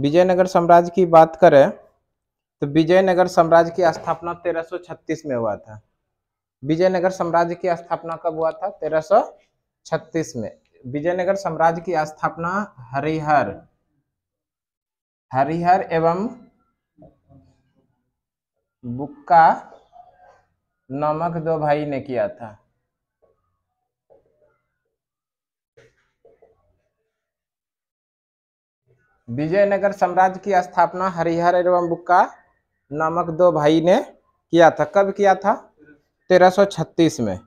विजयनगर साम्राज्य की बात करें तो विजयनगर साम्राज्य की स्थापना 1336 में हुआ था विजयनगर साम्राज्य की स्थापना कब हुआ था 1336 में विजयनगर साम्राज्य की स्थापना हरिहर हरिहर एवं बुक्का नामक दो भाई ने किया था विजयनगर साम्राज्य की स्थापना हरिहर एवं बुक्का नामक दो भाई ने किया था कब किया था 1336 में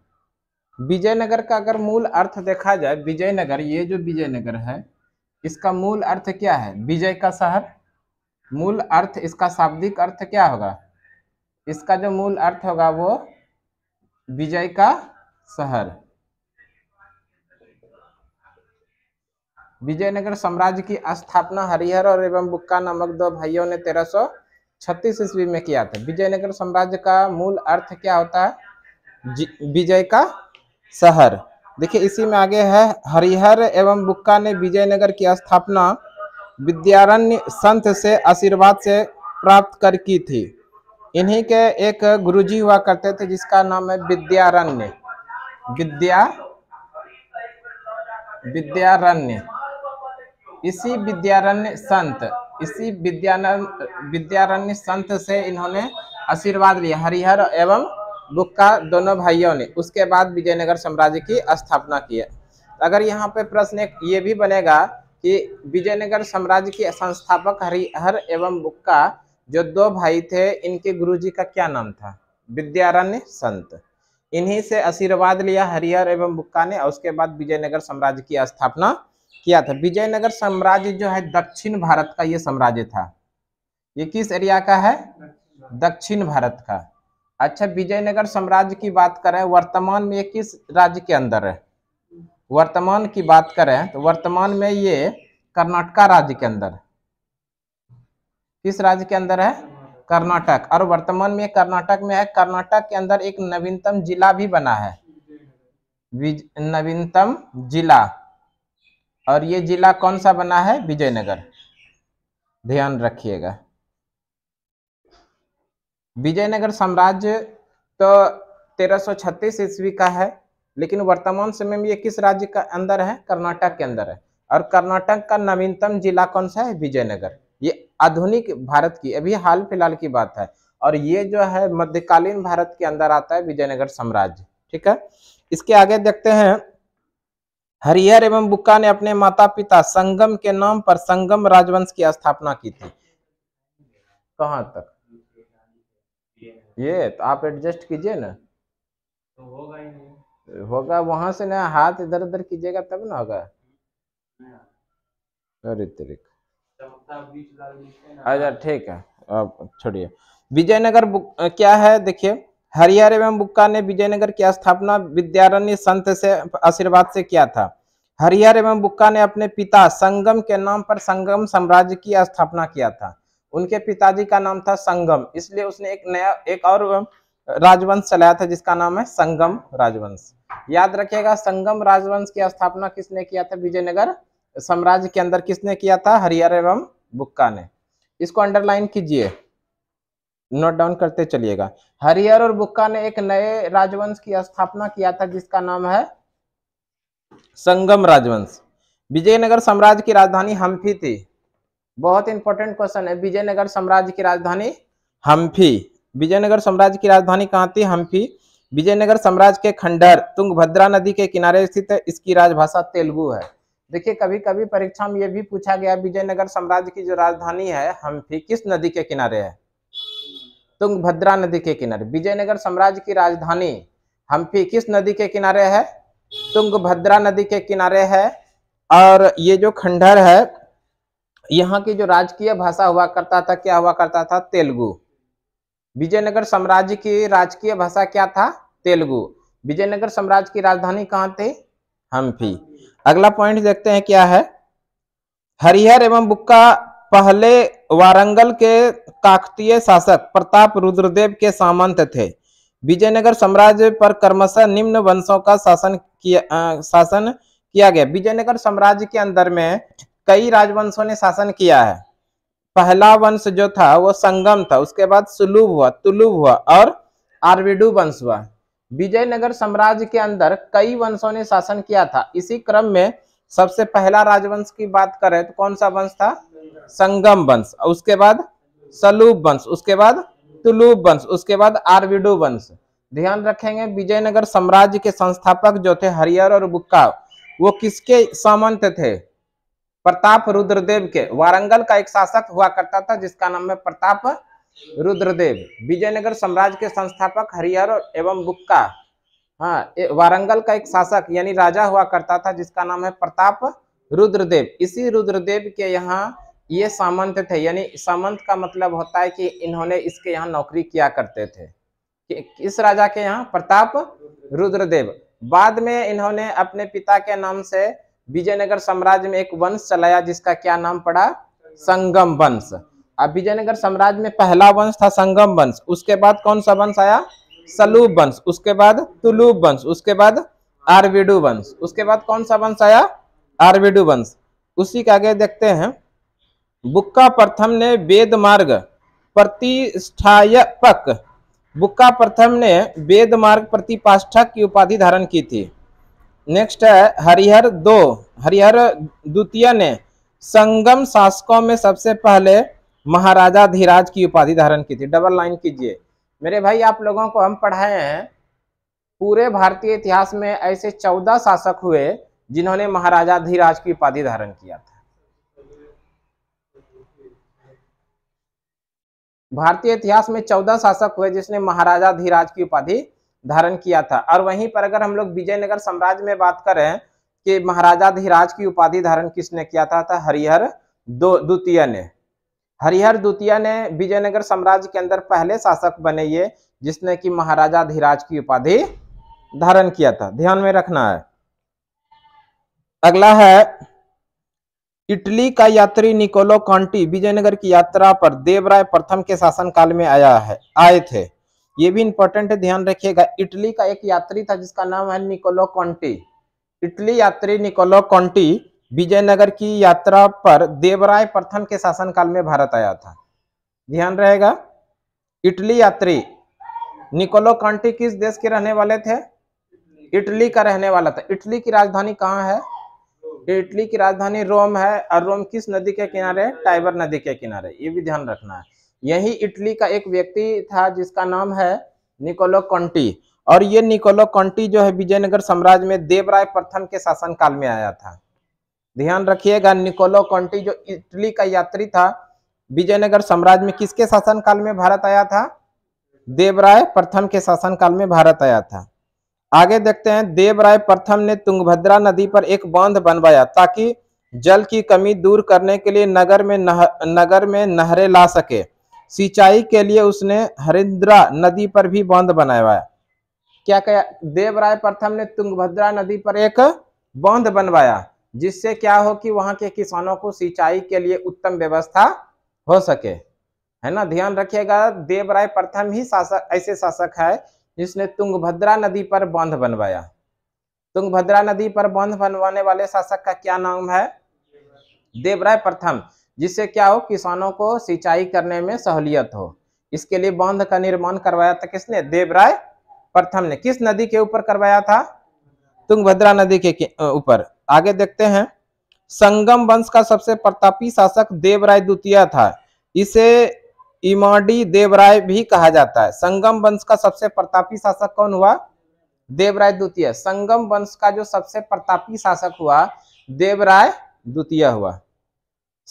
विजयनगर का अगर मूल अर्थ देखा जाए विजयनगर ये जो विजयनगर है इसका मूल अर्थ क्या है विजय का शहर मूल अर्थ इसका शाब्दिक अर्थ क्या होगा इसका जो मूल अर्थ होगा वो विजय का शहर विजयनगर साम्राज्य की स्थापना हरिहर और एवं बुक्का नामक दो भाइयों ने तेरह सौ छत्तीस ईस्वी में किया था विजयनगर साम्राज्य का मूल अर्थ क्या होता है विजय का शहर देखिए इसी में आगे है हरिहर एवं बुक्का ने विजयनगर की स्थापना विद्यारण्य संत से आशीर्वाद से प्राप्त कर की थी इन्हीं के एक गुरुजी हुआ करते थे जिसका नाम है विद्यारण्य विद्या विद्यारण्य इसी विद्यारण्य संत इसी विद्यारण्य विद्यारण्य संत से इन्होंने आशीर्वाद लिया हरिहर एवं बुक्का दोनों भाइयों ने उसके बाद विजयनगर साम्राज्य की स्थापना की है अगर यहाँ पे प्रश्न ये भी बनेगा कि विजयनगर साम्राज्य के संस्थापक हरिहर एवं बुक्का जो दो भाई थे इनके गुरुजी का क्या नाम था विद्यारण्य संत इन्हीं से आशीर्वाद लिया हरिहर एवं बुक्का ने और उसके बाद विजयनगर साम्राज्य की स्थापना किया था विजयनगर साम्राज्य जो है दक्षिण भारत का ये साम्राज्य था ये किस एरिया का है दक्षिण भारत का अच्छा विजयनगर साम्राज्य की बात करें वर्तमान में ये किस राज्य के अंदर है वर्तमान की बात करें तो वर्तमान में ये कर्नाटका राज्य के अंदर किस राज्य के अंदर है कर्नाटक और वर्तमान में कर्नाटक में है कर्नाटक के अंदर एक नवीनतम जिला भी बना है नवीनतम जिला और ये जिला कौन सा बना है विजयनगर ध्यान रखिएगा विजयनगर साम्राज्य तो 1336 ईस्वी का है लेकिन वर्तमान समय में ये किस राज्य का अंदर है कर्नाटक के अंदर है और कर्नाटक का नवीनतम जिला कौन सा है विजयनगर ये आधुनिक भारत की अभी हाल फिलहाल की बात है और ये जो है मध्यकालीन भारत के अंदर आता है विजयनगर साम्राज्य ठीक है इसके आगे देखते हैं हरिहर एवं बुक्का ने अपने माता पिता संगम के नाम पर संगम राजवंश की स्थापना की थी कहाँ तक ये तो आप एडजस्ट कीजिए ना तो होगा ही नहीं होगा वहां से ना हाथ इधर उधर कीजिएगा तब ना होगा अरे तरीक अच्छा ठीक है अब छोड़िए विजयनगर क्या है देखिए हरिहर एवं बुक्का ने विजयनगर की स्थापना विद्यारण्य संत से आशीर्वाद से किया था हरिहर एवं बुक्का ने अपने पिता संगम के नाम पर संगम साम्राज्य की स्थापना किया था उनके पिताजी का नाम था संगम इसलिए उसने एक नया एक और राजवंश चलाया था जिसका नाम है संगम राजवंश याद रखिएगा संगम राजवंश की स्थापना किसने किया था विजयनगर साम्राज्य के अंदर किसने किया था हरिहर एवं बुक्का ने इसको अंडरलाइन कीजिए नोट डाउन करते चलिएगा हरियर और बुक्का ने एक नए राजवंश की स्थापना किया था जिसका नाम है संगम राजवंश विजयनगर साम्राज्य की राजधानी हम्फी थी बहुत इंपॉर्टेंट क्वेश्चन है विजयनगर साम्राज्य की राजधानी हम्फी विजयनगर साम्राज्य की राजधानी कहाँ थी हम्फी विजयनगर साम्राज्य के खंडर तुंगभद्रा नदी के किनारे स्थित है इसकी राजभाषा तेलुगु है देखिए कभी कभी परीक्षा में यह भी पूछा गया विजयनगर साम्राज्य की जो राजधानी है हम्फी किस नदी के किनारे है तुंगभद्रा नदी के किनारे विजयनगर साम्राज्य की राजधानी हम्पी किस नदी के किनारे है तुंगभद्रा नदी के किनारे है और ये जो खंडहर है यहाँ की जो राजकीय भाषा हुआ करता था क्या हुआ करता था तेलुगु विजयनगर साम्राज्य की राजकीय भाषा क्या था तेलुगु विजयनगर साम्राज्य की राजधानी कहाँ थी हम्पी अगला पॉइंट देखते हैं क्या है हरिहर एवं बुक्का पहले वारंगल के काकतीय शासक प्रताप रुद्रदेव के सामंत थे विजयनगर साम्राज्य पर कर्मश निम्न वंशों का शासन किया आ, शासन किया गया विजयनगर साम्राज्य के अंदर में कई राजवंशों ने शासन किया है पहला वंश जो था वो संगम था उसके बाद सुलुभ हुआ तुलुभ हुआ और आरविडू वंश हुआ विजयनगर साम्राज्य के अंदर कई वंशों ने शासन किया था इसी क्रम में सबसे पहला राजवंश की बात करें तो कौन सा वंश था संगम वंश उसके बाद सलूब वंश उसके बाद तुलूब वंश उसके बाद आरविडू वंश ध्यान रखेंगे विजयनगर साम्राज्य के संस्थापक जो थे हरियर और बुक्का वो किसके सामंत थे प्रताप रुद्रदेव के वारंगल का एक शासक हुआ करता था जिसका नाम है प्रताप रुद्रदेव विजयनगर साम्राज्य के संस्थापक हरिहर एवं बुक्का हाँ वारंगल का एक शासक यानी राजा हुआ करता था जिसका नाम है प्रताप रुद्रदेव इसी रुद्रदेव के यहाँ ये सामंत थे यानी सामंत का मतलब होता है कि इन्होंने इसके यहाँ नौकरी किया करते थे कि किस राजा के यहाँ प्रताप रुद्रदेव बाद में इन्होंने अपने पिता के नाम से विजयनगर साम्राज्य में एक वंश चलाया जिसका क्या नाम पड़ा संगम वंश अब विजयनगर साम्राज्य में पहला वंश था संगम वंश उसके बाद कौन सा वंश आया सलूब वंश उसके बाद तुलूब वंश उसके बाद आरविडू वंश उसके बाद कौन सा वंश आया आरविडू वंश उसी के आगे देखते हैं बुक्का प्रथम ने वेद मार्ग प्रतिष्ठापक बुक्का प्रथम ने वेद मार्ग प्रतिपाष्ठक की उपाधि धारण की थी नेक्स्ट है हरिहर दो हरिहर द्वितीय ने संगम शासकों में सबसे पहले महाराजा धीराज की उपाधि धारण की थी डबल लाइन कीजिए मेरे भाई आप लोगों को हम पढ़ाए हैं पूरे भारतीय इतिहास में ऐसे चौदह शासक हुए जिन्होंने महाराजा धीराज की उपाधि धारण किया था भारतीय इतिहास में चौदह शासक हुए जिसने महाराजा धीराज की उपाधि धारण किया था और वहीं पर अगर हम लोग विजयनगर साम्राज्य में बात करें कि महाराजा धीराज की उपाधि धारण किसने किया था, था तो हरिहर द्वितीय ने हरिहर द्वितीय ने विजयनगर साम्राज्य के अंदर पहले शासक बने ये जिसने कि महाराजा धीराज की उपाधि धारण किया था ध्यान में रखना है अगला है इटली का यात्री निकोलो कॉन्टी विजयनगर की यात्रा पर देवराय प्रथम के शासनकाल में आया है आए थे ये भी इंपॉर्टेंट ध्यान रखिएगा इटली का एक यात्री था जिसका नाम है निकोलो कॉन्टी इटली यात्री निकोलो कॉन्टी विजयनगर की यात्रा पर देवराय प्रथम के शासनकाल में भारत आया था ध्यान रहेगा इटली यात्री निकोलो कॉन्टी किस देश के रहने वाले थे इटली का रहने वाला था इटली की राजधानी कहाँ है इटली की राजधानी रोम है और रोम किस नदी के किनारे टाइबर नदी के किनारे ये भी ध्यान रखना है यही इटली का एक व्यक्ति था जिसका नाम है निकोलो कॉन्टी और ये निकोलो कॉन्टी जो है विजयनगर साम्राज्य में देवराय प्रथम के शासन काल में आया था ध्यान रखिएगा निकोलो कॉन्टी जो इटली का यात्री था विजयनगर साम्राज्य में किसके शासन काल में भारत आया था देवराय प्रथम के शासन काल में भारत आया था आगे देखते हैं देवराय प्रथम ने तुंगभद्रा नदी पर एक बांध बनवाया ताकि जल की कमी दूर करने के लिए नगर में नह, नगर में नहरें ला सके सिंचाई के लिए उसने हरिद्रा नदी पर भी बांध बनाया क्या कह देवराय प्रथम ने तुंगभद्रा नदी पर एक बांध बनवाया जिससे क्या हो कि वहां के किसानों को सिंचाई के लिए उत्तम व्यवस्था हो सके है ना ध्यान रखिएगा देवराय प्रथम ही शासक ऐसे शासक है जिसने तुंगभद्रा नदी पर बांध बनवाया तुंगभद्रा नदी पर बांध बनवाने वाले शासक का क्या नाम है देवराय प्रथम जिससे क्या हो किसानों को सिंचाई करने में सहूलियत हो इसके लिए बांध का निर्माण करवाया था किसने देवराय प्रथम ने किस नदी के ऊपर करवाया था तुंगभद्रा नदी के ऊपर आगे देखते हैं संगम वंश का सबसे प्रतापी शासक देवराय द्वितीय था इसे इमाडी देवराय भी कहा जाता है संगम वंश का सबसे प्रतापी शासक कौन हुआ देवराय द्वितीय संगम वंश का जो सबसे प्रतापी शासक हुआ देवराय द्वितीय हुआ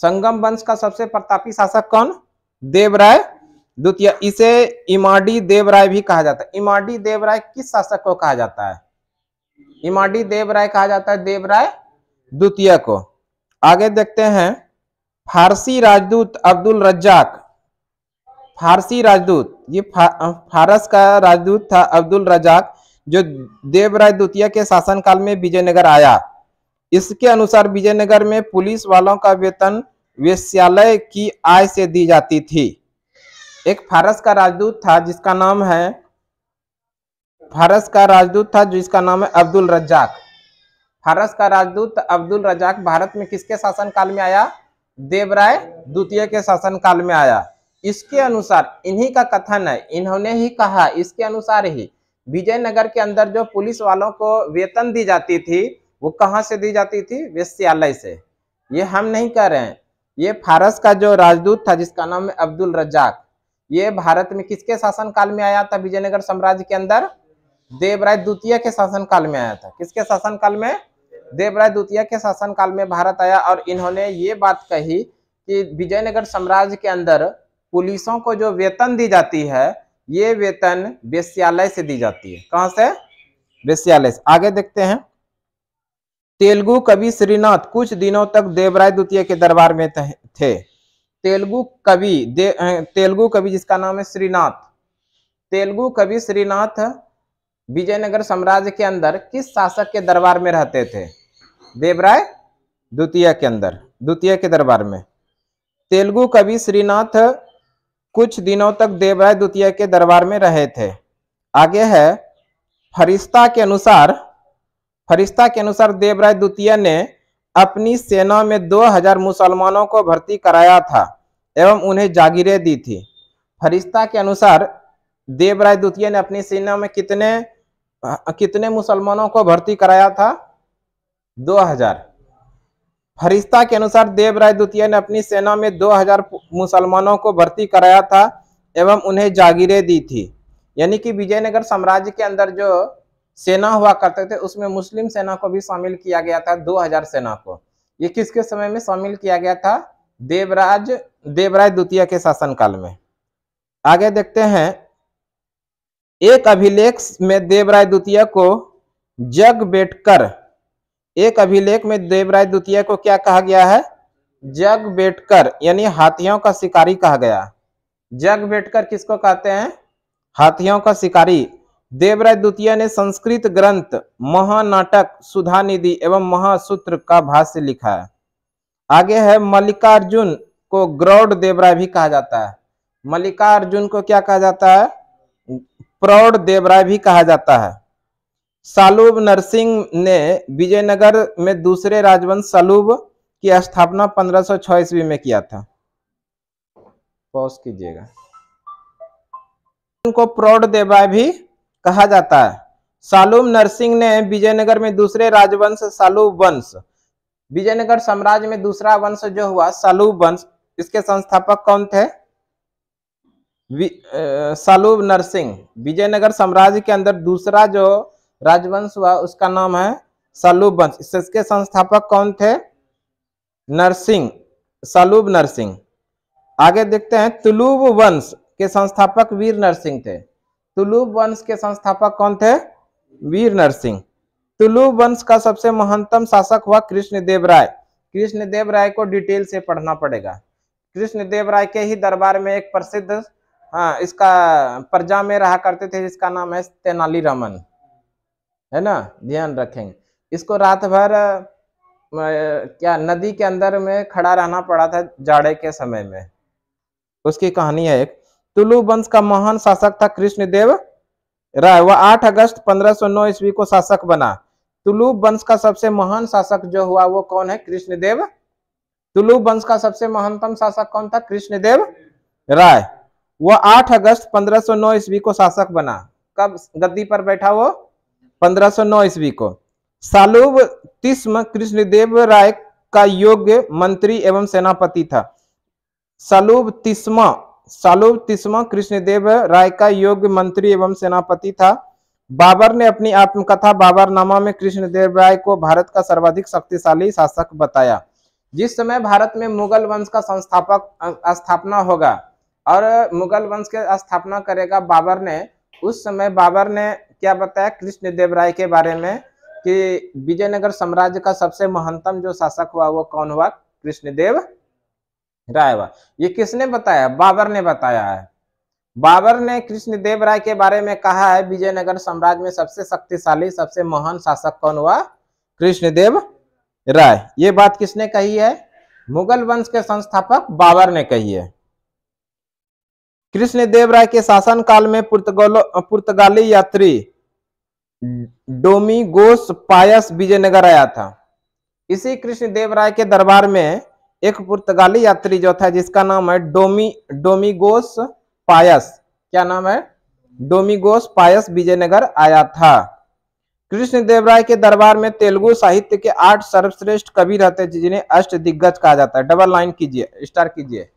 संगम वंश का सबसे प्रतापी शासक कौन देवराय द्वितीय इसे इमाडी देवराय भी कहा जाता है इमाडी देवराय किस शासक को कहा जाता है इमाडी देवराय कहा जाता है देवराय द्वितीय को आगे देखते हैं फारसी राजदूत अब्दुल रज्जाक फारसी राजदूत ये फा, फारस का राजदूत था अब्दुल रजाक जो देवराय द्वितीय के शासनकाल में विजयनगर आया इसके अनुसार विजयनगर में पुलिस वालों का वेतन वेश्यालय की आय से दी जाती थी एक फारस का राजदूत था जिसका नाम है फारस का राजदूत था जिसका नाम है अब्दुल रजाक फारस का राजदूत अब्दुल रजाक भारत में किसके शासनकाल में आया देवराय द्वितीय के शासनकाल में आया इसके अनुसार इन्हीं का कथन है इन्होंने ही कहा इसके अनुसार ही विजयनगर के अंदर जो पुलिस वालों को वेतन दी जाती थी वो कहाँ से दी जाती थी वेश्यालय से ये हम नहीं कह रहे हैं ये फारस का जो राजदूत था जिसका नाम है अब्दुल रजाक ये भारत में किसके शासनकाल में आया था विजयनगर साम्राज्य के अंदर देवराय द्वितीय के शासनकाल में आया था किसके शासनकाल में देवराय द्वितीय के शासनकाल में भारत आया और इन्होंने ये बात कही कि विजयनगर साम्राज्य के अंदर पुलिसों को जो वेतन दी जाती है ये वेतन वेश्यालय से दी जाती है कहां से वेश्यालय से आगे देखते हैं तेलुगु कवि श्रीनाथ कुछ दिनों तक देवराय द्वितीय के दरबार में थे तेलुगु कवि तेलुगु कवि जिसका नाम है श्रीनाथ तेलुगु कवि श्रीनाथ विजयनगर साम्राज्य के अंदर किस शासक के दरबार में रहते थे देवराय द्वितीय के अंदर द्वितीय के दरबार में तेलुगु कवि श्रीनाथ कुछ दिनों तक देवराय द्वितीय के दरबार में रहे थे आगे है फरिश्ता के अनुसार फरिश्ता के अनुसार देवराय द्वितीय ने अपनी सेना में 2000 मुसलमानों को भर्ती कराया था एवं उन्हें जागीरें दी थी फरिश्ता के अनुसार देवराय द्वितीय ने अपनी सेना में कितने कितने मुसलमानों को भर्ती कराया था 2000 फरिश्ता के अनुसार देवराय द्वितीय ने अपनी सेना में 2000 मुसलमानों को भर्ती कराया था एवं उन्हें जागीरें दी थी यानी कि विजयनगर साम्राज्य के अंदर जो सेना हुआ करते थे उसमें मुस्लिम सेना को भी शामिल किया गया था 2000 सेना को ये किसके समय में शामिल किया गया था देवराज देवराय द्वितीय के शासनकाल में आगे देखते हैं एक अभिलेख में देवराय द्वितीय को जग बैठकर एक अभिलेख में देवराय द्वितीय को क्या कहा गया है जग बेटकर यानी हाथियों का शिकारी कहा गया जग बेटकर किसको कहते हैं हाथियों का शिकारी देवराय द्वितीय ने संस्कृत ग्रंथ महानाटक निधि एवं महासूत्र का भाष्य लिखा है आगे है मल्लिकार्जुन को ग्रौड देवराय भी कहा जाता है मल्लिकार्जुन को क्या कहा जाता है प्रौढ़ देवराय भी कहा जाता है सालुब नरसिंह ने विजयनगर में दूसरे राजवंश सालुब की स्थापना 1506 ईस्वी में किया था पॉज कीजिएगा उनको प्रौढ़ देवाय भी कहा जाता है सालुब नरसिंह ने विजयनगर में दूसरे राजवंश सालुब वंश विजयनगर साम्राज्य में दूसरा वंश जो हुआ सालुब वंश इसके संस्थापक कौन थे सालुब नरसिंह विजयनगर साम्राज्य के अंदर दूसरा जो राजवंश हुआ उसका नाम है सलूब वंश इसके संस्थापक कौन थे नरसिंह सलूब नरसिंह आगे देखते हैं तुलूब वंश के संस्थापक वीर नरसिंह थे तुलूब वंश के संस्थापक कौन थे वीर नरसिंह तुलूब वंश का सबसे महानतम शासक हुआ कृष्णदेव राय कृष्णदेव राय को डिटेल से पढ़ना पड़ेगा कृष्णदेव राय के ही दरबार में एक प्रसिद्ध हाँ इसका प्रजा में रहा करते थे जिसका नाम है तेनाली रमन है ना ध्यान रखेंगे इसको रात भर क्या नदी के अंदर में खड़ा रहना पड़ा था जाड़े के समय में उसकी कहानी है एक तुलु वंश का महान शासक था कृष्णदेव राय वह आठ अगस्त 1509 ईस्वी को शासक बना तुलु वंश का सबसे महान शासक जो हुआ वो कौन है कृष्णदेव तुलु वंश का सबसे महानतम शासक कौन था कृष्णदेव राय वह 8 अगस्त 1509 ईस्वी को शासक बना कब गद्दी पर बैठा वो 1509 ईस्वी को सालुब तिस्म कृष्णदेव राय का योग्य मंत्री एवं सेनापति था सालुब तिस्मा सालुब तिस्मा कृष्णदेव राय का योग्य मंत्री एवं सेनापति था बाबर ने अपनी आत्मकथा बाबरनामा में कृष्णदेव राय को भारत का सर्वाधिक शक्तिशाली शासक बताया जिस समय भारत में मुगल वंश का संस्थापक स्थापना होगा और मुगल वंश के स्थापना करेगा बाबर ने उस समय बाबर ने क्या बताया कृष्ण देव राय के बारे में कि विजयनगर साम्राज्य का सबसे महानतम जो शासक हुआ वो कौन हुआ कृष्णदेव राय हुआ ये किसने बताया बाबर ने बताया है बाबर ने कृष्णदेव राय के बारे में कहा है विजयनगर साम्राज्य में सबसे शक्तिशाली सबसे महान शासक कौन हुआ कृष्णदेव राय ये बात किसने कही है मुगल वंश के संस्थापक बाबर ने कही है कृष्णदेव राय के शासनकाल में पुर्तगाली यात्री डोमिगोस पायस विजयनगर आया था इसी कृष्णदेव राय के दरबार में एक पुर्तगाली यात्री जो था जिसका नाम है डोमी डोमिगोस पायस क्या नाम है डोमिगोस पायस विजयनगर आया था कृष्णदेव राय के दरबार में तेलुगु साहित्य के आठ सर्वश्रेष्ठ कवि रहते जिन्हें अष्ट दिग्गज कहा जाता है डबल लाइन कीजिए स्टार कीजिए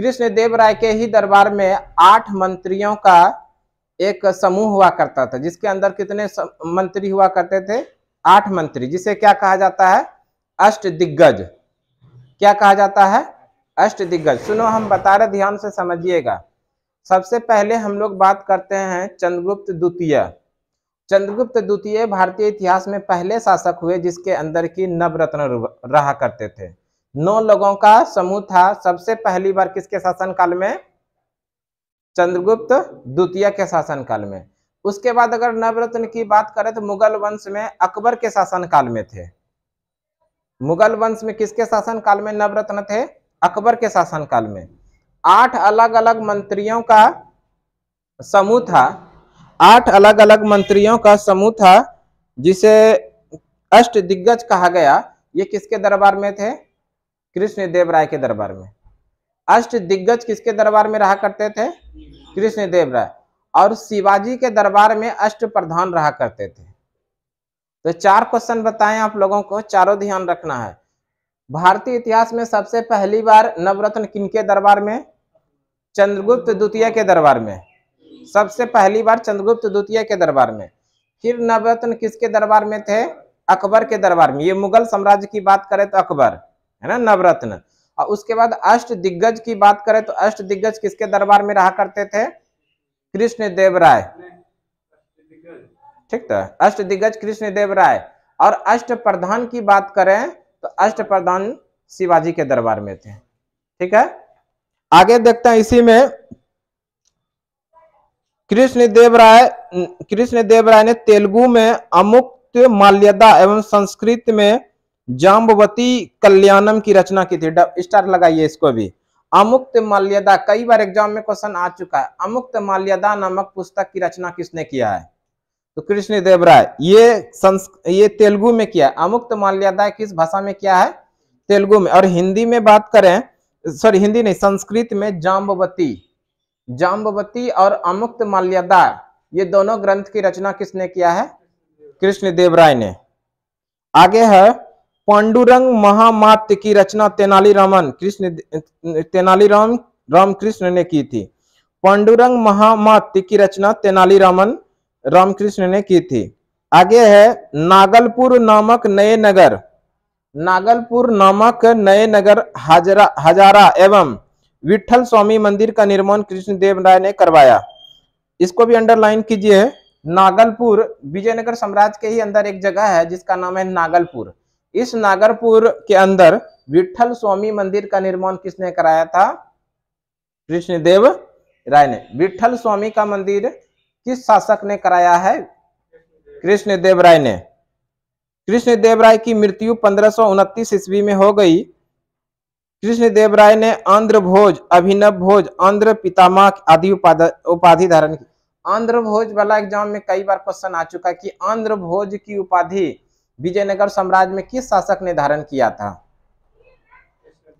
कृष्ण देव राय के ही दरबार में आठ मंत्रियों का एक समूह हुआ करता था जिसके अंदर कितने मंत्री हुआ करते थे आठ मंत्री जिसे क्या कहा जाता है अष्ट दिग्गज क्या कहा जाता है अष्ट दिग्गज सुनो हम बता रहे ध्यान से समझिएगा सबसे पहले हम लोग बात करते हैं चंद्रगुप्त द्वितीय चंद्रगुप्त द्वितीय भारतीय इतिहास में पहले शासक हुए जिसके अंदर की नवरत्न रहा करते थे नौ लोगों का समूह था सबसे पहली बार किसके शासनकाल में चंद्रगुप्त द्वितीय के शासनकाल में उसके बाद अगर नवरत्न की बात करें तो मुगल वंश में अकबर के शासनकाल में थे मुगल वंश में किसके शासनकाल में नवरत्न थे अकबर के शासनकाल में आठ अलग अलग मंत्रियों का समूह था आठ अलग अलग मंत्रियों का समूह था जिसे अष्ट दिग्गज कहा गया ये किसके दरबार में थे कृष्णदेव राय के दरबार में अष्ट दिग्गज किसके दरबार में रहा करते थे कृष्णदेव राय और शिवाजी के दरबार में अष्ट प्रधान रहा करते थे तो चार क्वेश्चन बताएं आप लोगों को चारों ध्यान रखना है भारतीय इतिहास में सबसे पहली बार नवरत्न किनके दरबार में चंद्रगुप्त द्वितीय के दरबार में सबसे पहली बार चंद्रगुप्त द्वितीय के दरबार में फिर नवरत्न किसके दरबार में थे अकबर के दरबार में ये मुगल साम्राज्य की बात करें तो अकबर है ना नवरत्न और उसके बाद अष्ट दिग्गज की बात करें तो अष्ट दिग्गज किसके दरबार में रहा करते थे कृष्ण देव राय ठीक था तो, अष्ट दिग्गज कृष्ण देव राय और अष्ट प्रधान की बात करें तो अष्ट प्रधान शिवाजी के दरबार में थे ठीक है आगे देखते हैं इसी में कृष्ण देव राय कृष्ण देव राय ने तेलुगु में अमुक्त माल्यदा एवं संस्कृत में जाम्बवती कल्याणम की रचना की थी स्टार लगाइए इसको भी अमुक्त माल्यदा कई बार एग्जाम में क्वेश्चन आ चुका है अमुक्त माल्यदा नामक पुस्तक की रचना किसने किया है तो कृष्ण देवराय ये ये तेलुगु में किया है अमुक्त माल्यदा किस भाषा में किया है तेलुगु में और हिंदी में बात करें सॉरी हिंदी नहीं संस्कृत में जाम्बवती जाम्बवती और अमुक्त माल्यदा ये दोनों ग्रंथ की रचना किसने किया है कृष्ण देवराय ने आगे है पांडुरंग महामात्य की रचना तेनालीरामन कृष्ण तेनालीराम रामकृष्ण ने की थी पांडुरंग महामात्य की रचना तेनालीरामन रामकृष्ण ने की थी आगे है नागलपुर नामक नए नगर नागलपुर नामक नए नगर हजरा हजारा एवं विठल स्वामी मंदिर का निर्माण कृष्णदेव राय ने करवाया इसको भी अंडरलाइन कीजिए नागलपुर विजयनगर साम्राज्य के ही अंदर एक जगह है जिसका नाम है नागलपुर इस नागरपुर के अंदर विठल स्वामी मंदिर का निर्माण किसने कराया था कृष्णदेव राय ने विठल स्वामी का मंदिर किस शासक ने कराया है कृष्णदेव राय ने कृष्णदेव राय की मृत्यु पंद्रह ईस्वी में हो गई कृष्णदेव राय ने आंध्र भोज अभिनव भोज आंध्र पितामा आदि उपाधि धारण की आंध्र भोज वाला एग्जाम में कई बार क्वेश्चन आ चुका कि आंध्र भोज की उपाधि विजयनगर साम्राज्य में किस शासक ने धारण किया था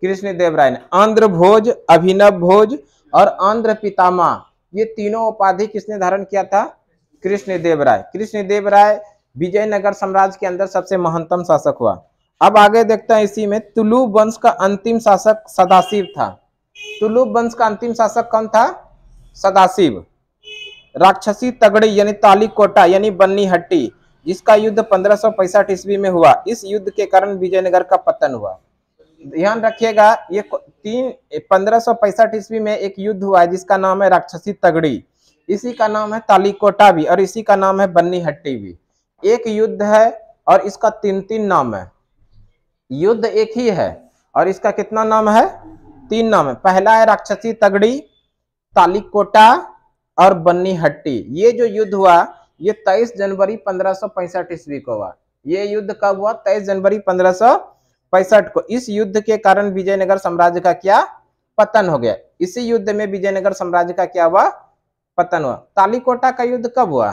कृष्णदेव राय ने आंध्र भोज अभिनव भोज और आंध्र पितामा ये तीनों उपाधि किसने धारण किया था कृष्णदेव राय कृष्णदेव राय विजयनगर साम्राज्य के अंदर सबसे महानतम शासक हुआ अब आगे देखते हैं इसी में तुलु वंश का अंतिम शासक सदाशिव था तुलु वंश का अंतिम शासक कौन था सदाशिव राक्षसी तगड़ी यानी ताली कोटा यानी बन्नी हट्टी जिसका युद्ध पंद्रह सौ पैंसठ ईस्वी में हुआ इस युद्ध के कारण विजयनगर का पतन हुआ ध्यान रखिएगा ये तीन पंद्रह सौ ईस्वी में एक युद्ध हुआ है जिसका नाम है राक्षसी तगड़ी इसी का नाम है तालीकोटा भी और इसी का नाम है बन्नी हट्टी भी एक युद्ध है और इसका तीन तीन नाम है युद्ध एक ही है और इसका कितना नाम है तीन नाम है पहला है राक्षसी तगड़ी तालीकोटा और बन्नी हट्टी ये जो युद्ध हुआ ये 23 जनवरी पंद्रह सौ पैंसठ ईस्वी को हुआ ये युद्ध कब हुआ 23 जनवरी पंद्रह पैंसठ को इस युद्ध के कारण विजयनगर साम्राज्य का क्या पतन हो गया इसी युद्ध में विजयनगर साम्राज्य का क्या हुआ पतन हुआ तालीकोटा का युद्ध कब हुआ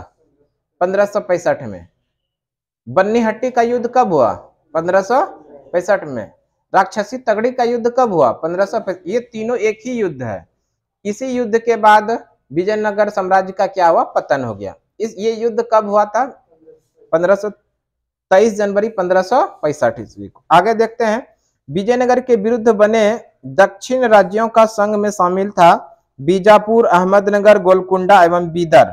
पंद्रह में बन्नीहट्टी का युद्ध कब हुआ पंद्रह में राक्षसी तगड़ी का युद्ध कब हुआ पंद्रह ये तीनों एक ही युद्ध है इसी युद्ध के बाद विजयनगर साम्राज्य का क्या हुआ पतन हो गया इस ये युद्ध कब हुआ था 1523 जनवरी पंद्रह ईस्वी को आगे देखते हैं विजयनगर के विरुद्ध बने दक्षिण राज्यों का संघ में शामिल था बीजापुर अहमदनगर गोलकुंडा एवं बीदर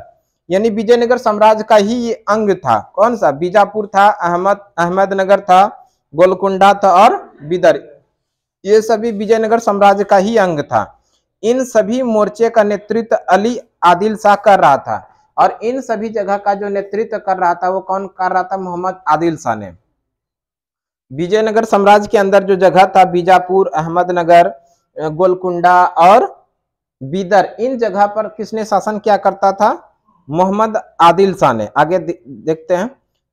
यानी विजयनगर साम्राज्य का ही ये अंग था कौन सा बीजापुर था अहमद अहमदनगर था गोलकुंडा था और बिदर ये सभी विजयनगर साम्राज्य का ही अंग था इन सभी मोर्चे का नेतृत्व अली आदिल शाह कर रहा था और इन सभी जगह का जो नेतृत्व कर रहा था वो कौन कर रहा था मोहम्मद आदिल शाह ने विजयनगर साम्राज्य के अंदर जो जगह था बीजापुर अहमदनगर गोलकुंडा और बीदर इन जगह पर किसने शासन क्या करता था मोहम्मद आदिल शाह ने आगे देखते हैं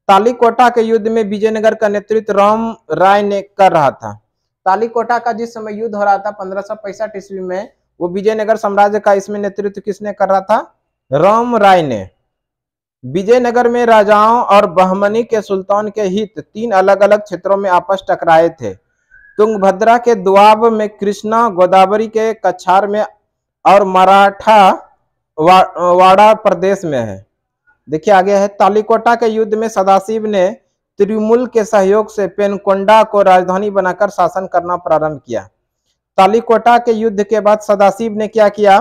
तालीकोटा के युद्ध में विजयनगर का नेतृत्व राम राय ने कर रहा था तालीकोटा का जिस समय युद्ध हो रहा था पंद्रह ईस्वी में वो विजयनगर साम्राज्य का इसमें नेतृत्व किसने कर रहा था राम राय ने विजयनगर में राजाओं और बहमनी के सुल्तान के हित तीन अलग अलग क्षेत्रों में आपस टकराए थे तुंगभद्रा के दुआब में कृष्णा गोदावरी के कछार में और मराठा वा, वाड़ा प्रदेश में है देखिए आगे है तालिकोटा के युद्ध में सदाशिव ने त्रिमूल के सहयोग से पेनकोंडा को राजधानी बनाकर शासन करना प्रारंभ किया तालिकोटा के युद्ध के बाद सदाशिव ने क्या किया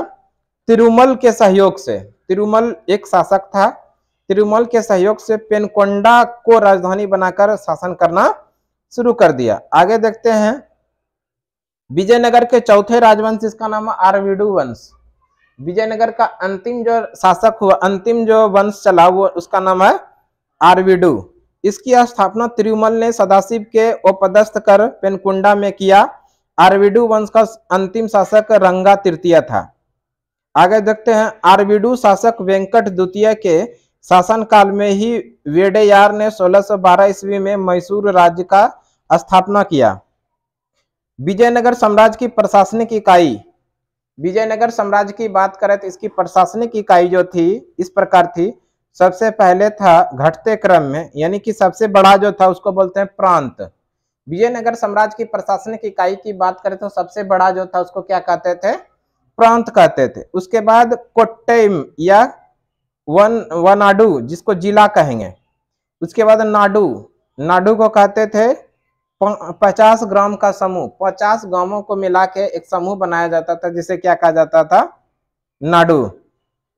तिरुमल के सहयोग से तिरुमल एक शासक था तिरुमल के सहयोग से पेनकोंडा को राजधानी बनाकर शासन करना शुरू कर दिया आगे देखते हैं विजयनगर के चौथे राजवंश इसका नाम आरविडु वंश विजयनगर का अंतिम जो शासक हुआ अंतिम जो वंश चला हुआ उसका नाम है आरविडु इसकी स्थापना तिरुमल ने सदाशिव के उपदस्थ कर पेनकुंडा में किया आरविडु वंश का अंतिम शासक रंगा तृतीय था आगे देखते हैं आरबीडू शासक वेंकट द्वितीय के शासनकाल में ही वेडेयार ने 1612 ईस्वी में मैसूर राज्य का स्थापना किया विजयनगर साम्राज्य की प्रशासनिक इकाई विजयनगर साम्राज्य की बात करें तो इसकी प्रशासनिक इकाई जो थी इस प्रकार थी सबसे पहले था घटते क्रम में यानी कि सबसे बड़ा जो था उसको बोलते हैं प्रांत विजयनगर साम्राज्य की प्रशासनिक इकाई की बात करें तो सबसे बड़ा जो था उसको क्या कहते थे प्रांत कहते थे उसके बाद कोट्टेम या वन वनाडु जिसको जिला कहेंगे उसके बाद नाडु नाडु को कहते थे पचास ग्राम का समूह पचास गांवों को मिला के एक समूह बनाया जाता था जिसे क्या कहा जाता था नाडु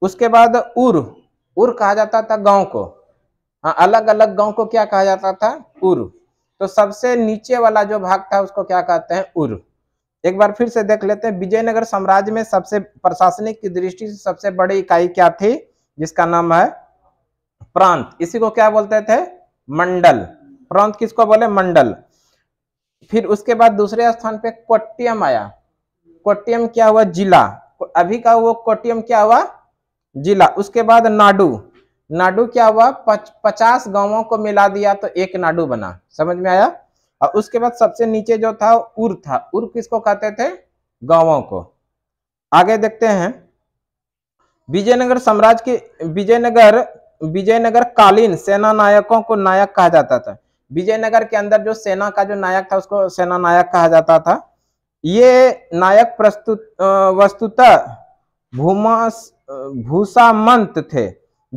उसके बाद उर उर कहा जाता था गांव को हाँ अलग अलग गांव को क्या कहा जाता था उर तो सबसे नीचे वाला जो भाग था उसको क्या कहते हैं उर् एक बार फिर से देख लेते हैं विजयनगर साम्राज्य में सबसे प्रशासनिक की दृष्टि से सबसे बड़ी इकाई क्या थी जिसका नाम है प्रांत इसी को क्या बोलते थे मंडल प्रांत किसको बोले मंडल फिर उसके बाद दूसरे स्थान पे कोट्टियम आया कोट्टियम क्या हुआ जिला अभी का वो कोट्टियम क्या हुआ जिला उसके बाद नाडू नाडू क्या हुआ पच, पचास गांवों को मिला दिया तो एक नाडू बना समझ में आया और उसके बाद सबसे नीचे जो था उर था उर किसको कहते थे गांवों को आगे देखते हैं विजयनगर साम्राज्य के विजयनगर विजयनगर कालीन सेना नायकों को नायक कहा जाता था विजयनगर के अंदर जो सेना का जो नायक था उसको सेना नायक कहा जाता था ये नायक प्रस्तुत वस्तुतः भूमास भूसामंत थे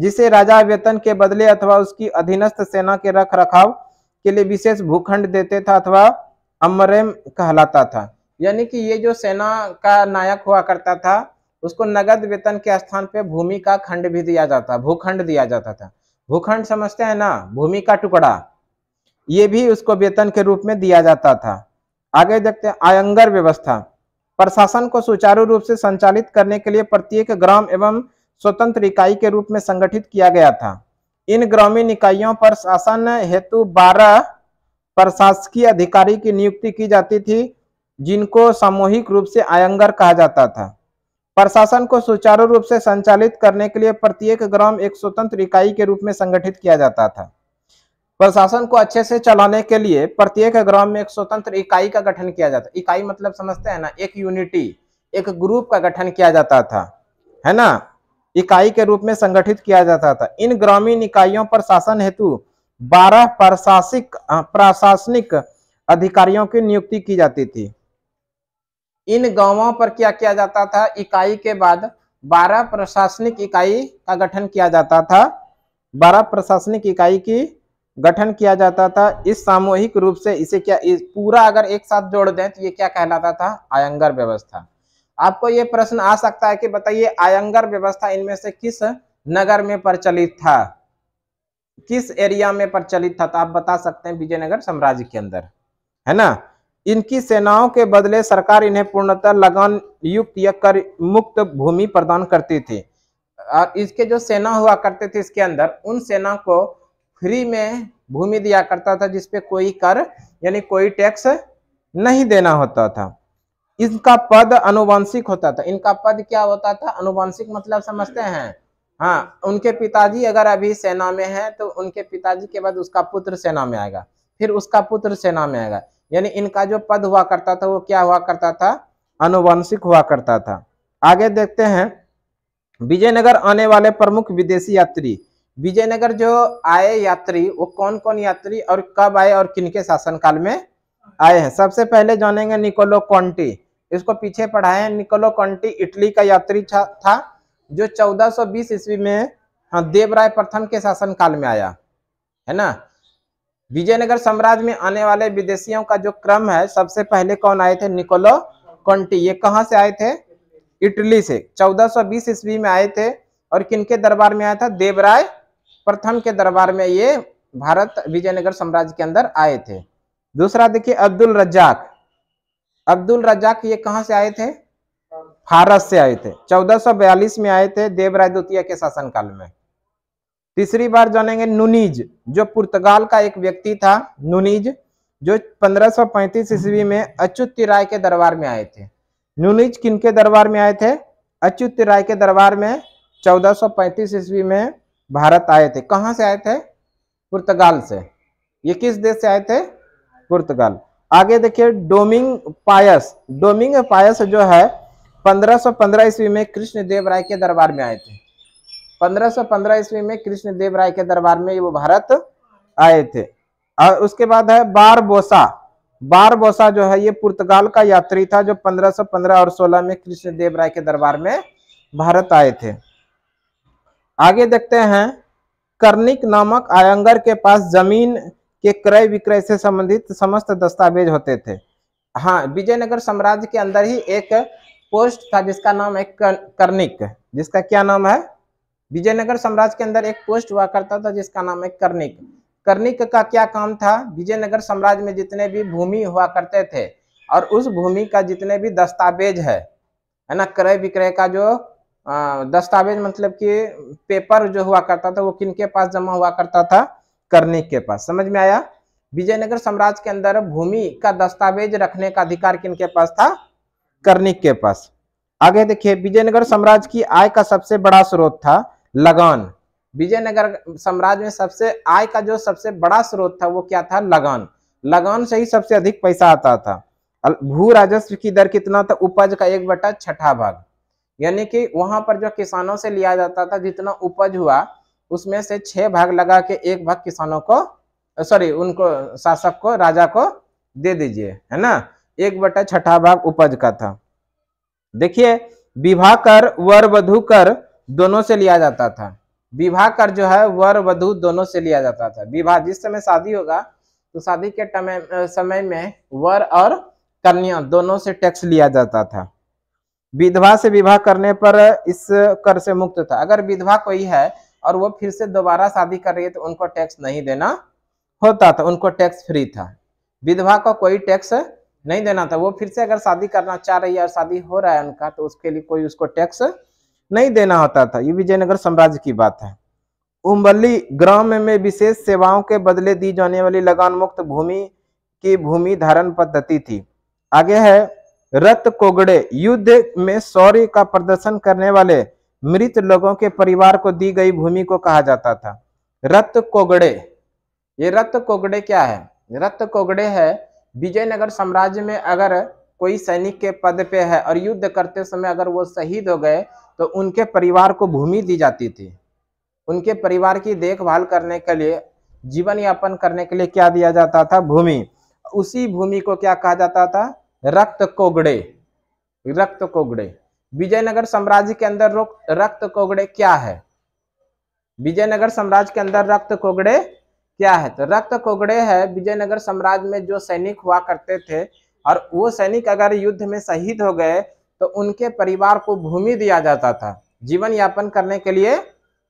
जिसे राजा वेतन के बदले अथवा उसकी अधीनस्थ सेना के रख रखाव के लिए विशेष भूखंड देते था अथवा अमरेम कहलाता था यानी कि ये जो सेना का नायक हुआ करता था उसको नगद वेतन के स्थान पे भूमि का खंड भी दिया जाता भूखंड दिया जाता था भूखंड समझते हैं ना भूमि का टुकड़ा ये भी उसको वेतन के रूप में दिया जाता था आगे देखते हैं आयंगर व्यवस्था प्रशासन को सुचारू रूप से संचालित करने के लिए प्रत्येक ग्राम एवं स्वतंत्र इकाई के रूप में संगठित किया गया था इन ग्रामीण इकाइयों पर शासन हेतु 12 प्रशासकीय अधिकारी की नियुक्ति की जाती थी जिनको सामूहिक रूप से आयंगर कहा जाता था प्रशासन को सुचारू रूप से संचालित करने के लिए प्रत्येक ग्राम एक स्वतंत्र इकाई के रूप में संगठित किया जाता था प्रशासन को अच्छे से चलाने के लिए प्रत्येक ग्राम में एक स्वतंत्र इकाई का गठन किया जाता इकाई मतलब समझते हैं ना एक यूनिटी एक ग्रुप का गठन किया जाता था है ना इकाई के रूप में संगठित किया जाता था इन ग्रामीण इकाइयों पर शासन हेतु बारह प्रशासिक प्रशासनिक अधिकारियों की नियुक्ति की जाती थी इन गांवों पर क्या किया जाता था इकाई के बाद बारह प्रशासनिक इकाई का गठन किया जाता था बारह प्रशासनिक इकाई की गठन किया जाता था इस सामूहिक रूप से इसे क्या इस पूरा अगर एक साथ जोड़ दें तो ये क्या कहलाता था आयंगर व्यवस्था आपको ये प्रश्न आ सकता है कि बताइए आयंगर व्यवस्था इनमें से किस नगर में प्रचलित था किस एरिया में प्रचलित था तो आप बता सकते हैं विजयनगर साम्राज्य के अंदर है ना इनकी सेनाओं के बदले सरकार इन्हें पूर्णतः लगान युक्त या कर मुक्त भूमि प्रदान करती थी और इसके जो सेना हुआ करते थे इसके अंदर उन सेना को फ्री में भूमि दिया करता था जिसपे कोई कर यानी कोई टैक्स नहीं देना होता था इनका पद अनुवंशिक होता था इनका पद क्या होता था अनुवंशिक मतलब समझते हैं हाँ उनके पिताजी अगर अभी सेना में है तो उनके पिताजी के बाद उसका पुत्र सेना में आएगा फिर उसका पुत्र सेना में आएगा यानी इनका जो पद हुआ करता था वो क्या हुआ करता था अनुवंशिक हुआ करता था आगे देखते हैं विजयनगर आने वाले प्रमुख विदेशी यात्री विजयनगर जो आए यात्री वो कौन कौन यात्री और कब आए और किनके शासनकाल में आए हैं सबसे पहले जानेंगे निकोलो कॉन्टी इसको पीछे पढ़ाए निकोलो कंटी इटली का यात्री था जो 1420 ईस्वी में हाँ देवराय प्रथम के शासन काल में आया है ना विजयनगर साम्राज्य में आने वाले विदेशियों का जो क्रम है सबसे पहले कौन आए थे निकोलो कंटी ये कहाँ से आए थे इटली से 1420 ईस्वी में आए थे और किनके दरबार में आया था देवराय प्रथम के दरबार में ये भारत विजयनगर साम्राज्य के अंदर आए थे दूसरा देखिए अब्दुल रज्जाक अब्दुल रजाक ये कहाँ से आए थे फारस से आए थे 1442 में आए थे देवराय द्वितीय के शासनकाल में तीसरी बार जानेंगे नुनीज जो पुर्तगाल का एक व्यक्ति था नुनीज जो 1535 ईस्वी में अच्युत राय के दरबार में आए थे नुनीज किनके दरबार में आए थे अच्युत राय के दरबार में 1435 ईस्वी में भारत आए थे कहां से आए थे पुर्तगाल से ये किस देश से आए थे पुर्तगाल आगे देखिए डोमिंग पायस डोमिंग पायस जो है 1515 ईस्वी में कृष्ण देव राय के दरबार में आए थे 1515 ईस्वी में कृष्ण देव राय के दरबार में वो भारत आए थे और उसके बाद है बारबोसा बारबोसा जो है ये पुर्तगाल का यात्री था जो 1515 और 16 में कृष्ण देव राय के दरबार में भारत आए थे आगे देखते हैं कर्णिक नामक आयंगर के पास जमीन के क्रय विक्रय से संबंधित समस्त दस्तावेज होते थे हाँ विजयनगर साम्राज्य के अंदर ही एक पोस्ट था जिसका नाम है कर्णिक जिसका क्या नाम है विजयनगर साम्राज्य के अंदर एक पोस्ट हुआ करता था जिसका नाम है कर्णिक कर्णिक का क्या काम था विजयनगर साम्राज्य में जितने भी भूमि हुआ करते थे और उस भूमि का जितने भी दस्तावेज है है ना क्रय विक्रय का जो दस्तावेज मतलब कि पेपर जो हुआ करता था वो किनके पास जमा हुआ करता था करने के पास समझ में आया विजयनगर साम्राज्य के अंदर भूमि का दस्तावेज रखने का अधिकार किन के पास था करने के पास आगे देखिए विजयनगर साम्राज्य की आय का सबसे बड़ा स्रोत था लगान विजयनगर साम्राज्य में सबसे आय का जो सबसे बड़ा स्रोत था वो क्या था लगान लगान से ही सबसे अधिक पैसा आता था भू राजस्व की दर कितना था उपज का एक बटा छठा भाग यानी कि वहां पर जो किसानों से लिया जाता था जितना उपज हुआ उसमें से छह भाग लगा के एक भाग किसानों को सॉरी उनको शासक को राजा को दे दीजिए है ना एक बटा छठा भाग उपज का था देखिए विवाह कर वर वधु कर दोनों से लिया जाता था विवाह कर जो है वर वधु दोनों से लिया जाता था विवाह जिस समय शादी होगा तो शादी के समय में वर और कन्या दोनों से टैक्स लिया जाता था विधवा से विवाह करने पर इस कर से मुक्त था अगर विधवा कोई है और वो फिर से दोबारा शादी कर रही है तो उनको टैक्स नहीं देना होता था उनको टैक्स फ्री था विधवा को कोई टैक्स नहीं देना था वो फिर से अगर शादी करना चाह रही है और शादी हो रहा है उनका तो उसके लिए कोई उसको टैक्स नहीं देना होता था ये विजयनगर साम्राज्य की बात है उम्बली ग्राम में विशेष सेवाओं के बदले दी जाने वाली लगान मुक्त भूमि की भूमि धारण पद्धति थी आगे है रत कोगड़े युद्ध में शौर्य का प्रदर्शन करने वाले मृत लोगों के परिवार को दी गई भूमि को कहा जाता था रत कोगड़े ये रत कोगड़े क्या है रत कोगड़े है विजयनगर साम्राज्य में अगर कोई सैनिक के पद पे है और युद्ध करते समय अगर वो शहीद हो गए तो उनके परिवार को भूमि दी जाती थी उनके परिवार की देखभाल करने के लिए जीवन यापन करने के लिए क्या दिया जाता था भूमि उसी भूमि को क्या कहा जाता था रक्त कोगड़े रक्त कोगड़े विजयनगर साम्राज्य के अंदर रक्त कोगड़े क्या है विजयनगर साम्राज्य के अंदर रक्त कोगड़े क्या है तो रक्त कोगड़े है विजयनगर साम्राज्य में जो सैनिक हुआ करते थे और वो सैनिक अगर युद्ध में शहीद हो गए तो उनके परिवार को भूमि दिया जाता था जीवन यापन करने के लिए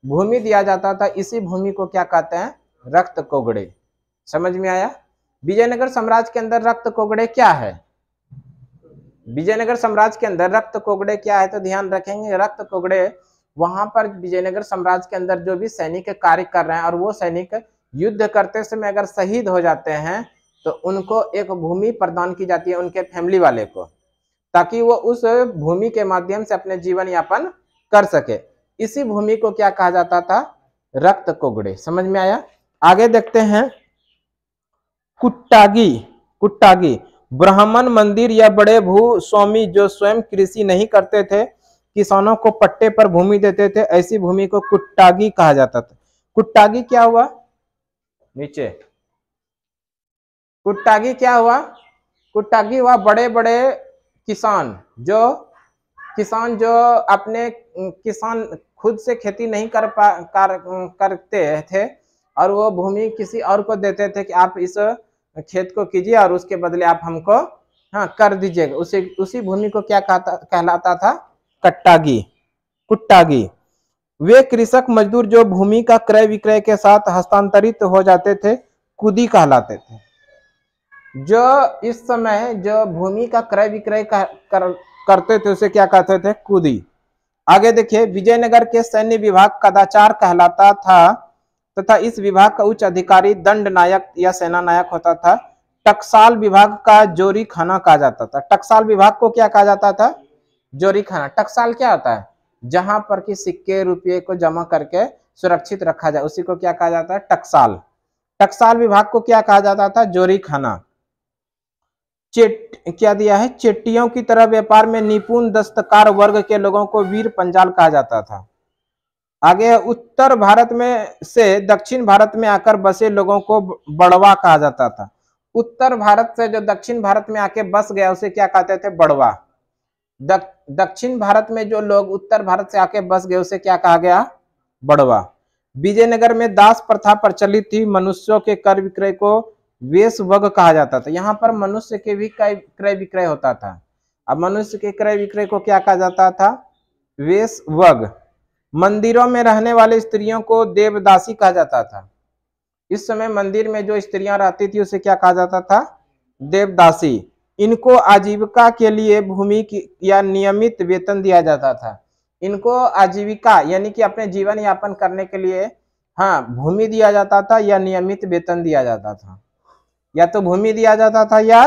भूमि दिया जाता था इसी भूमि को क्या कहते हैं रक्त कोगड़े समझ में आया विजयनगर साम्राज्य के अंदर रक्त कोगड़े क्या है विजयनगर साम्राज्य के अंदर रक्त कोगड़े क्या है तो ध्यान रखेंगे रक्त कोगड़े वहां पर विजयनगर साम्राज्य के अंदर जो भी सैनिक कार्य कर रहे हैं और वो सैनिक युद्ध करते समय अगर शहीद हो जाते हैं तो उनको एक भूमि प्रदान की जाती है उनके फैमिली वाले को ताकि वो उस भूमि के माध्यम से अपने जीवन यापन कर सके इसी भूमि को क्या कहा जाता था रक्त कोगड़े समझ में आया आगे देखते हैं कुट्टागी कुट्टागी ब्राह्मण मंदिर या बड़े भू स्वामी जो स्वयं कृषि नहीं करते थे किसानों को पट्टे पर भूमि देते थे ऐसी भूमि को कुट्टागी कहा जाता था कुट्टागी क्या हुआ नीचे कुट्टागी क्या हुआ कुट्टागी हुआ बड़े बड़े किसान जो किसान जो अपने किसान खुद से खेती नहीं कर पा कर, करते थे और वो भूमि किसी और को देते थे कि आप इस खेत को कीजिए और उसके बदले आप हमको हाँ कर दीजिएगा उसी उसी भूमि को क्या कहता कहलाता था कट्टागी कुट्टागी वे कृषक मजदूर जो भूमि का क्रय विक्रय के साथ हस्तांतरित हो जाते थे कुदी कहलाते थे जो इस समय जो भूमि का क्रय विक्रय कर, करते थे उसे क्या कहते थे कुदी आगे देखिए विजयनगर के सैन्य विभाग कदाचार कहलाता था तथा इस विभाग का उच्च अधिकारी दंड नायक या सेना नायक होता था टकसाल विभाग का जोरी खाना कहा जाता था टकसाल विभाग को क्या कहा जाता था जोरी खाना टकसाल क्या होता है जहां पर कि सिक्के रुपये को जमा करके सुरक्षित रखा जाए उसी को क्या कहा जाता है टकसाल टकसाल विभाग को क्या कहा जाता था जोरी खाना चेट क्या दिया है चेटियों की तरह व्यापार में निपुण दस्तकार वर्ग के लोगों को वीर पंजाल कहा जाता था आगे उत्तर भारत में से दक्षिण भारत में आकर बसे लोगों को बड़वा कहा जाता था उत्तर भारत से जो दक्षिण भारत में आके बस गया उसे क्या कहते थे बड़वा दक, दक्षिण भारत में जो लोग उत्तर भारत से आके बस गए उसे क्या कहा गया बड़वा विजयनगर में दास प्रथा प्रचलित थी मनुष्यों के कर विक्रय को वेश वग कहा जाता था यहाँ पर मनुष्य के भी क्रय विक्रय होता था अब मनुष्य के क्रय विक्रय को क्या कहा जाता था वेश वग मंदिरों में रहने वाले स्त्रियों को देवदासी कहा जाता था इस समय मंदिर में जो स्त्रियां रहती थी उसे क्या कहा जाता था देवदासी इनको आजीविका के लिए भूमि या नियमित वेतन दिया जाता था इनको आजीविका यानी कि अपने जीवन यापन करने के लिए हाँ भूमि दिया जाता था या नियमित वेतन दिया जाता था या तो भूमि दिया जाता था या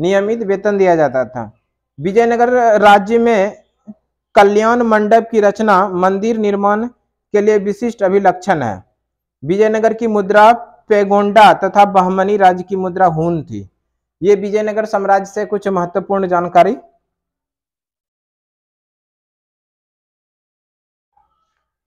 नियमित वेतन दिया जाता था विजयनगर राज्य में कल्याण मंडप की रचना मंदिर निर्माण के लिए विशिष्ट अभिलक्षण है विजयनगर की मुद्रा पेगोंडा तथा बहमनी राज्य की मुद्रा हुन थी ये विजयनगर साम्राज्य से कुछ महत्वपूर्ण जानकारी